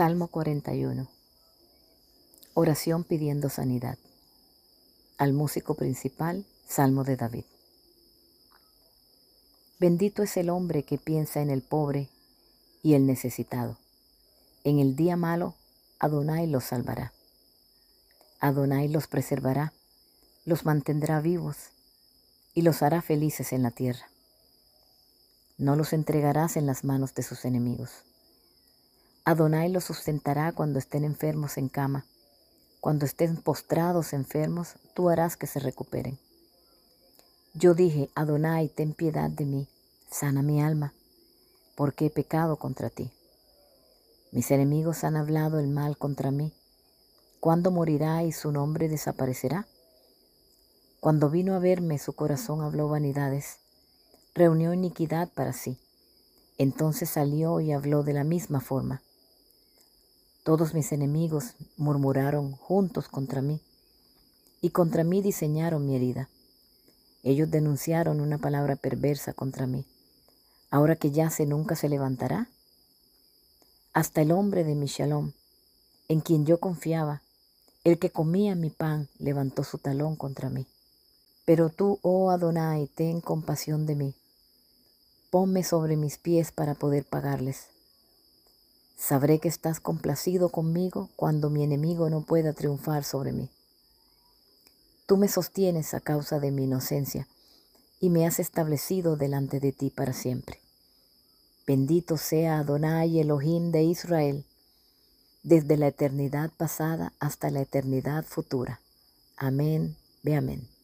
Salmo 41. Oración pidiendo sanidad. Al músico principal, Salmo de David. Bendito es el hombre que piensa en el pobre y el necesitado. En el día malo, Adonai los salvará. Adonai los preservará, los mantendrá vivos y los hará felices en la tierra. No los entregarás en las manos de sus enemigos Adonai los sustentará cuando estén enfermos en cama. Cuando estén postrados enfermos, tú harás que se recuperen. Yo dije, Adonai, ten piedad de mí, sana mi alma, porque he pecado contra ti. Mis enemigos han hablado el mal contra mí. ¿Cuándo morirá y su nombre desaparecerá? Cuando vino a verme, su corazón habló vanidades, reunió iniquidad para sí. Entonces salió y habló de la misma forma. Todos mis enemigos murmuraron juntos contra mí, y contra mí diseñaron mi herida. Ellos denunciaron una palabra perversa contra mí. Ahora que yace, nunca se levantará. Hasta el hombre de mi shalom, en quien yo confiaba, el que comía mi pan, levantó su talón contra mí. Pero tú, oh Adonai, ten compasión de mí. Ponme sobre mis pies para poder pagarles. Sabré que estás complacido conmigo cuando mi enemigo no pueda triunfar sobre mí. Tú me sostienes a causa de mi inocencia y me has establecido delante de ti para siempre. Bendito sea Adonai Elohim de Israel, desde la eternidad pasada hasta la eternidad futura. Amén, ve amén.